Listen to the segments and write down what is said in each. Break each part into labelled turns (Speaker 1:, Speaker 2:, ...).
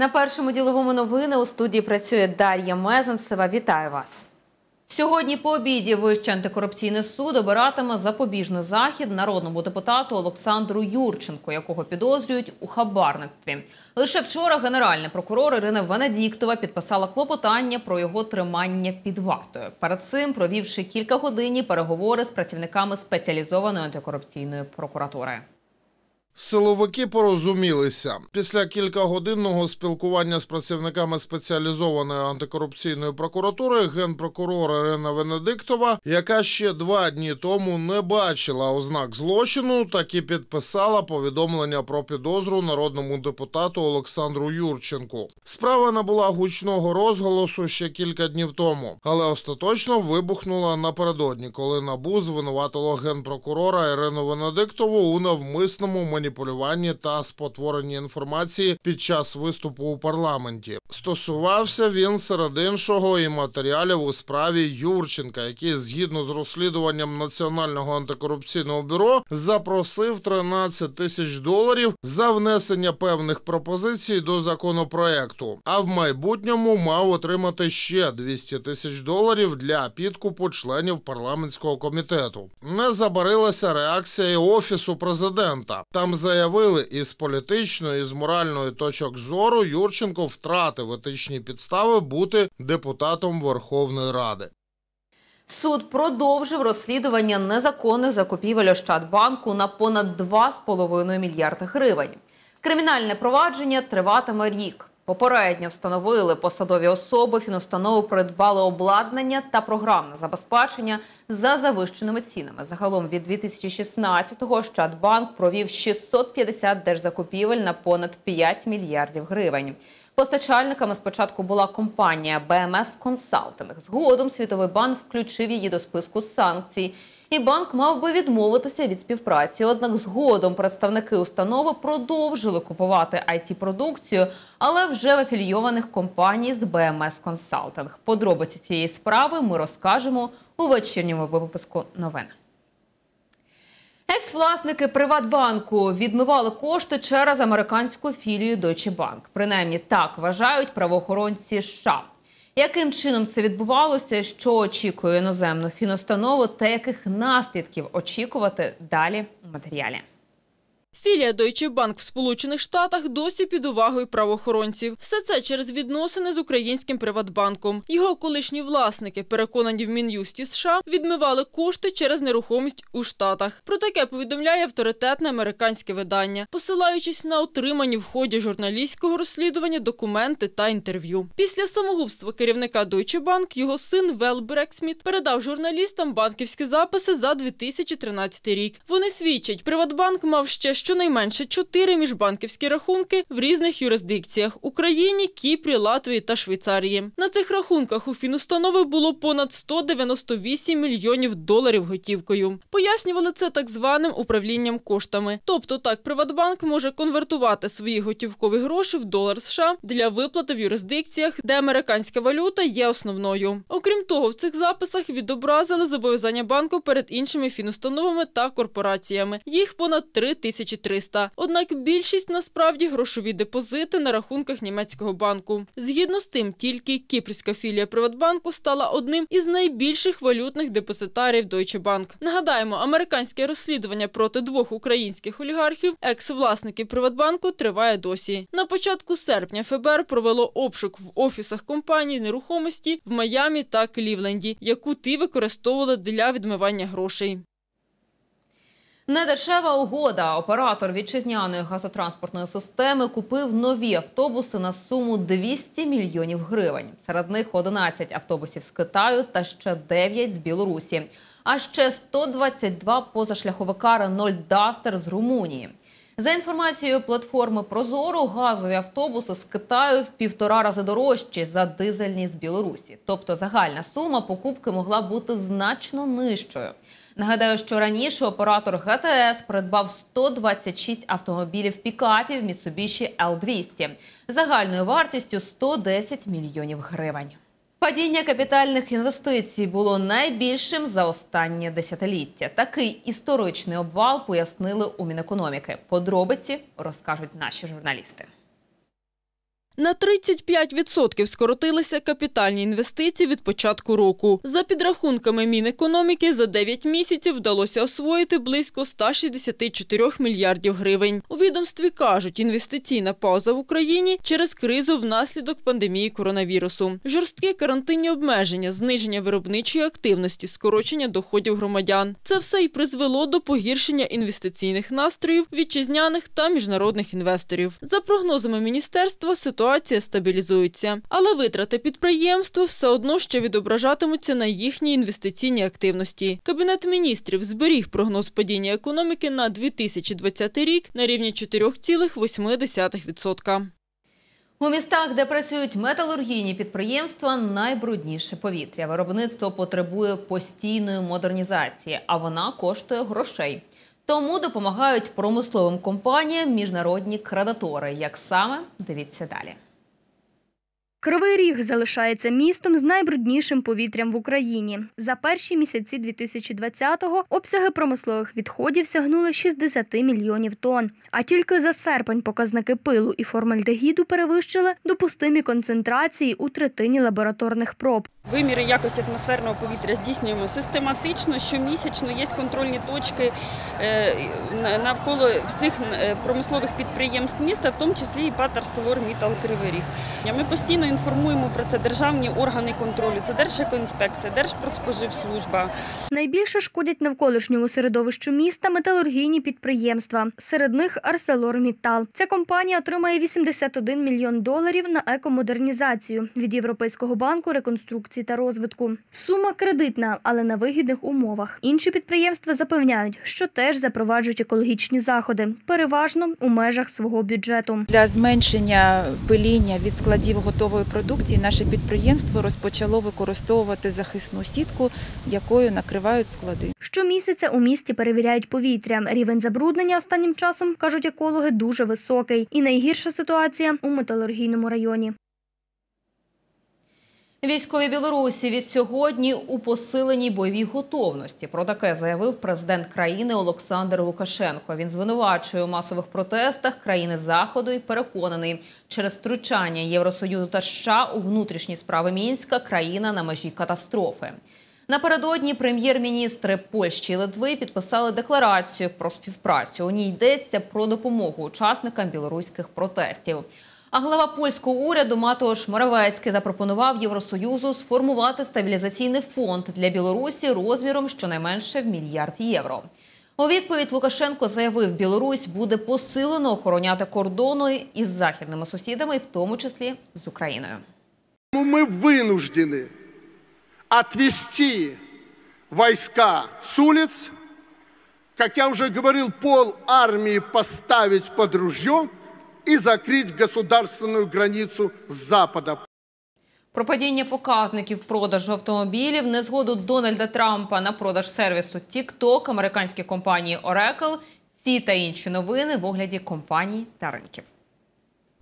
Speaker 1: На першому діловому новини у студії працює Дар'я Мезенцева. Вітаю вас. Сьогодні по обіді Вищий антикорупційний суд обиратиме запобіжний захід народному депутату Олександру Юрченко, якого підозрюють у хабарництві. Лише вчора генеральний прокурор Ірина Венедіктова підписала клопотання про його тримання під вартою. Перед цим провівши кілька годинні переговори з працівниками спеціалізованої антикорупційної прокуратури.
Speaker 2: Силовики порозумілися після кількагодинного спілкування з працівниками спеціалізованої антикорупційної прокуратури генпрокурор Ірина Венедиктова, яка ще два дні тому не бачила ознак злочину, так і підписала повідомлення про підозру народному депутату Олександру Юрченку. Справа набула гучного розголосу ще кілька днів тому, але остаточно вибухнула напередодні, коли набу звинуватило генпрокурора Ірину Венедиктову у навмисному маніпуляції маніпулюванні та спотворення інформації під час виступу у парламенті. Стосувався він серед іншого і матеріалів у справі Юрченка, який згідно з розслідуванням національного антикорупційного бюро запросив 13 тисяч доларів за внесення певних пропозицій до законопроекту, а в майбутньому мав отримати ще 200 тисяч доларів для підкупу членів парламентського комітету. Не забарилася реакція і офісу президента. Там нам заявили, із політичної і з моральної точок зору Юрченко втратив етичні підстави бути депутатом Верховної Ради. Суд
Speaker 1: продовжив розслідування незаконних закупівель Ощадбанку на понад 2,5 мільярди гривень. Кримінальне провадження триватиме рік. Попередньо встановили посадові особи, фінустанову придбали обладнання та програмне забезпечення за завищеними цінами. Загалом від 2016-го Щадбанк провів 650 держзакупівель на понад 5 мільярдів гривень. Постачальниками спочатку була компанія БМС Консалтинг. Згодом світовий банк включив її до списку санкцій і банк мав би відмовитися від співпраці. Однак, згодом представники установи продовжили купувати it продукцію, але вже в афілійованих компаній з BMS Consulting. Подробиці цієї справи ми розкажемо у вечірньому випуску новин. Екс-власники Приватбанку відмивали кошти через американську філію Deutsche Bank. Принаймні так вважають правоохоронці. США яким чином це відбувалося? Що очікує іноземну фіностанову та яких наслідків очікувати далі в матеріалі?
Speaker 3: Філія Deutsche Bank в Сполучених Штатах досі під увагою правоохоронців. Все це через відносини з українським Приватбанком. Його колишні власники, переконані в мін'юсті США, відмивали кошти через нерухомість у штатах. Про таке повідомляє авторитетне американське видання, посилаючись на отримані в ході журналістського розслідування документи та інтерв'ю. Після самогубства керівника Deutsche Bank його син Вел Брексміт передав журналістам банківські записи за 2013 рік. Вони свідчать, Приватбанк мав ще щонайменше чотири міжбанківські рахунки в різних юрисдикціях Україні, Кіпрі, Латвії та Швейцарії. На цих рахунках у фінустанови було понад 198 мільйонів доларів готівкою. Пояснювали це так званим управлінням коштами. Тобто, так Приватбанк може конвертувати свої готівкові гроші в долар США для виплати в юрисдикціях, де американська валюта є основною. Окрім того, в цих записах відобразили зобов'язання банку перед іншими фінустановами та корпораціями. Їх понад три тисячі. 300. Однак більшість насправді грошові депозити на рахунках німецького банку. Згідно з тим, тільки кіпрська філія Приватбанку стала одним із найбільших валютних депозитарів Deutsche Bank. Нагадаємо, американське розслідування проти двох українських олігархів, екс-власників Приватбанку, триває досі. На початку серпня ФБР провело обшук в офісах компаній нерухомості в Майамі та Клівленді, яку ті використовували
Speaker 1: для відмивання грошей. Недешева угода. Оператор вітчизняної газотранспортної системи купив нові автобуси на суму 200 мільйонів гривень. Серед них 11 автобусів з Китаю та ще 9 з Білорусі, а ще 122 позашляховика Renault Duster з Румунії. За інформацією платформи Прозоро газові автобуси з Китаю в півтора рази дорожчі за дизельні з Білорусі. Тобто загальна сума покупки могла бути значно нижчою. Нагадаю, що раніше оператор ГТС придбав 126 автомобілів пікапів Mitsubishi L200 загальною вартістю 110 мільйонів гривень. Падіння капітальних інвестицій було найбільшим за останнє десятиліття. Такий історичний обвал пояснили у мінекономіки. Подробиці розкажуть наші журналісти.
Speaker 3: На 35% скоротилися капітальні інвестиції від початку року. За підрахунками Мінекономіки, за 9 місяців вдалося освоїти близько 164 мільярдів гривень. У відомстві кажуть, інвестиційна пауза в Україні через кризу внаслідок пандемії коронавірусу. Жорсткі карантинні обмеження, зниження виробничої активності, скорочення доходів громадян. Це все й призвело до погіршення інвестиційних настроїв вітчизняних та міжнародних інвесторів. За прогнозами міністерства, ситуація ситуація стабілізується, але витрати підприємства все одно ще відображатимуться на їхній інвестиційній активності. Кабінет міністрів зберіг прогноз падіння економіки на 2020 рік на рівні 4,8%.
Speaker 1: У містах, де працюють металургійні підприємства, найбрудніше повітря. Виробництво потребує постійної модернізації, а вона коштує грошей. Тому допомагають промисловим компаніям міжнародні кредитори. Як саме дивіться далі?
Speaker 4: Кривий ріг залишається містом з найбруднішим повітрям в Україні. За перші місяці 2020-го обсяги промислових відходів сягнули 60 мільйонів тонн. А тільки за серпень показники пилу і формальдегіду перевищили допустимі концентрації у третині лабораторних проб.
Speaker 3: Виміри якості атмосферного повітря здійснюємо систематично. Щомісячно є контрольні точки е, навколо всіх е, промислових підприємств міста, в тому числі і Патарселор Мітал Кривий Ріг. Ми постійно інформуємо про це державні органи контролю. Це Держекоінспекція, Держпродспоживслужба.
Speaker 4: Найбільше шкодять навколишньому середовищу міста металургійні підприємства. Серед них «Арселорміттал». Ця компанія отримає 81 мільйон доларів на екомодернізацію від Європейського банку реконструкції та розвитку. Сума кредитна, але на вигідних умовах. Інші підприємства запевняють, що теж запроваджують екологічні заходи, переважно
Speaker 3: у межах свого бюджету. Для зменшення пиління від складів готової харчової продукції наше підприємство розпочало використовувати захисну сітку, якою
Speaker 4: накривають склади. Щомісяця у місті перевіряють повітря. Рівень забруднення останнім часом кажуть екологи дуже високий, і найгірша ситуація у металургійному районі.
Speaker 1: Військові Білорусі від сьогодні у посиленій бойовій готовності. Про таке заявив президент країни Олександр Лукашенко. Він звинувачує у масових протестах країни заходу і переконаний, через втручання Євросоюзу та США у внутрішні справи мінська країна на межі катастрофи. Напередодні прем'єр-міністри Польщі і Литви підписали декларацію про співпрацю. У ній йдеться про допомогу учасникам білоруських протестів. А глава польського уряду Матош Моровецький запропонував Євросоюзу сформувати стабілізаційний фонд для Білорусі розміром щонайменше в мільярд євро. У відповідь Лукашенко заявив, Білорусь буде посилено охороняти кордони із західними сусідами, в тому числі з Україною.
Speaker 2: Ну, ми винуждені відвести війська з вулиць, як я вже говорив, пол армії поставити під ружьо – и закрыть государственную границу с Запада.
Speaker 1: Про падіння показників продажу автомобілів, незгоду Дональда Трампа на продаж сервісу TikTok, американській компанії Oracle, ці та інші новини в огляді компаній та ринків.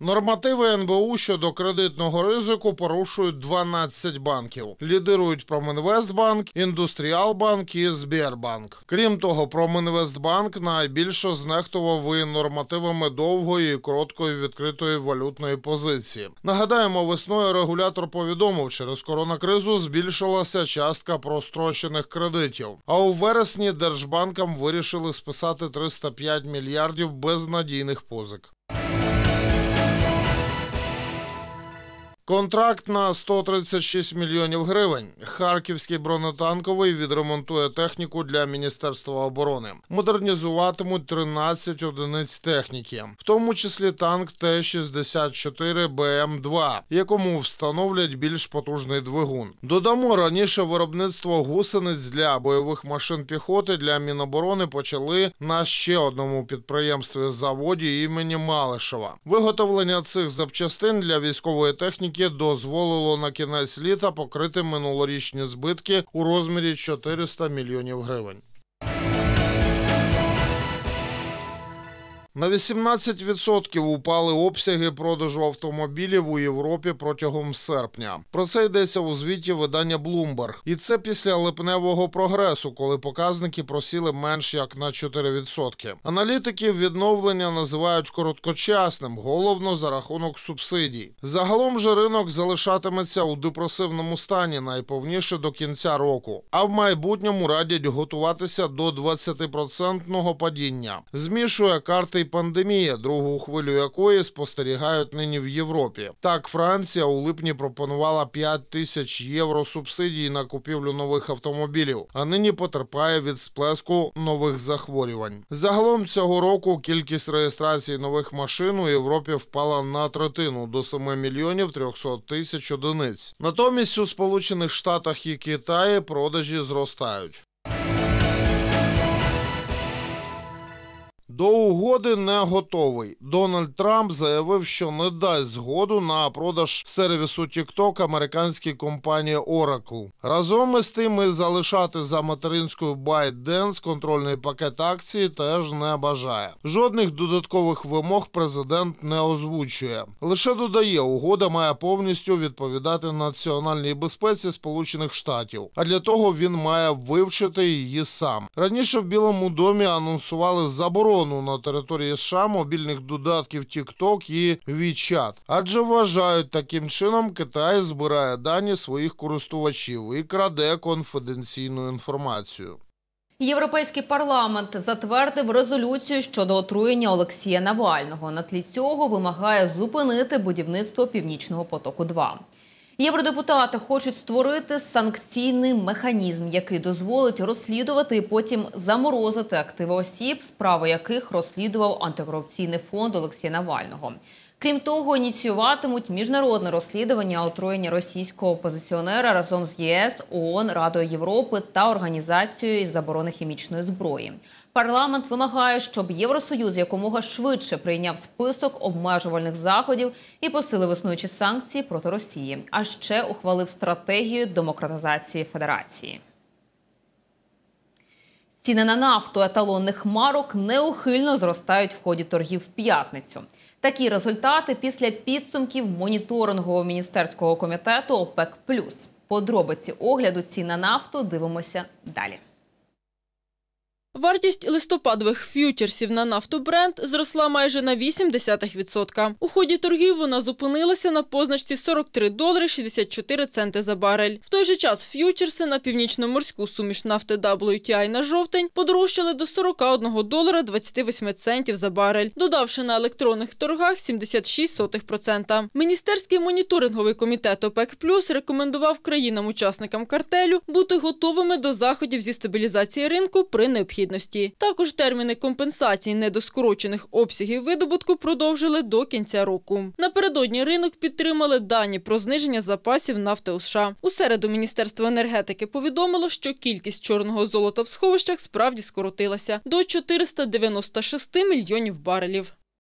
Speaker 2: Нормативи НБУ щодо кредитного ризику порушують 12 банків. Лідирують Промінвестбанк, Індустріалбанк і Збірбанк. Крім того, Промінвестбанк найбільше знехтував і нормативами довгої і короткої відкритої валютної позиції. Нагадаємо, весною регулятор повідомив, через коронакризу збільшилася частка прострочених кредитів. А у вересні держбанкам вирішили списати 305 мільярдів безнадійних позик. Контракт на 136 мільйонів гривень. Харківський бронетанковий відремонтує техніку для міністерства оборони. Модернізуватимуть 13 одиниць техніки, в тому числі танк Т-64 БМ2, якому встановлять більш потужний двигун. Додамо раніше виробництво гусениць для бойових машин піхоти для міноборони почали на ще одному підприємстві заводі імені Малишева. Виготовлення цих запчастин для військової техніки економіки дозволило на кінець літа покрити минулорічні збитки у розмірі 400 мільйонів гривень. На 18% упали обсяги продажу автомобілів у Європі протягом серпня. Про це йдеться у звіті видання Bloomberg. І це після липневого прогресу, коли показники просіли менш як на 4%. Аналітиків відновлення називають короткочасним, головно за рахунок субсидій. Загалом же ринок залишатиметься у депресивному стані найповніше до кінця року, а в майбутньому радять готуватися до 20% падіння. Змішує карти й пандемія, другу хвилю якої спостерігають нині в Європі. Так, Франція у липні пропонувала 5 тисяч євро субсидій на купівлю нових автомобілів, а нині потерпає від сплеску нових захворювань. Загалом цього року кількість реєстрацій нових машин у Європі впала на третину до 7 мільйонів 300 тисяч одиниць. Натомість у Сполучених Штатах і Китаї продажі зростають. До угоди не готовий. Дональд Трамп заявив, що не дасть згоду на продаж сервісу TikTok американській компанії Oracle. Разом із тим і залишати за материнською ByteDance контрольний пакет акції теж не бажає. Жодних додаткових вимог президент не озвучує. Лише додає, угода має повністю відповідати національній безпеці Сполучених Штатів, а для того він має вивчити її сам. Раніше в Білому домі анонсували заборону заборону на території США мобільних додатків TikTok і WeChat. адже вважають таким чином, Китай збирає дані своїх користувачів і краде конфіденційну інформацію.
Speaker 1: Європейський парламент затвердив резолюцію щодо отруєння Олексія Навального. На тлі цього вимагає зупинити будівництво північного потоку. потоку-2». Євродепутати хочуть створити санкційний механізм, який дозволить розслідувати і потім заморозити активи осіб, справи яких розслідував антикорупційний фонд Олексія Навального. Крім того, ініціюватимуть міжнародне розслідування отруєння російського опозиціонера разом з ЄС, ООН, Радою Європи та організацією із заборони хімічної зброї. Парламент вимагає, щоб Євросоюз якомога швидше прийняв список обмежувальних заходів і посилив існуючі санкції проти Росії, а ще ухвалив стратегію демократизації Федерації. Ціни на нафту еталонних марок неухильно зростають в ході торгів в п'ятницю. Такі результати після підсумків моніторингового міністерського комітету ОПЕК Подробиці огляду цін на нафту дивимося далі.
Speaker 3: Вартість листопадових ф'ючерсів на нафту нафтобренд зросла майже на 0,8%. У ході торгів вона зупинилася на позначці 43 долари 64 центи за барель. В той же час ф'ючерси на північно-морську суміш нафти WTI на жовтень подорожчали до 41 долара 28 центів за барель, додавши на електронних торгах 76%. Міністерський моніторинговий комітет ОПЕК Плюс рекомендував країнам-учасникам картелю бути готовими до заходів зі стабілізації ринку при необхідності необхідності. Також терміни компенсації недоскорочених обсягів видобутку продовжили до кінця року. Напередодні ринок підтримали дані про зниження запасів нафти у США. У середу Міністерство енергетики повідомило, що кількість чорного золота в сховищах справді скоротилася до 496 мільйонів барелів.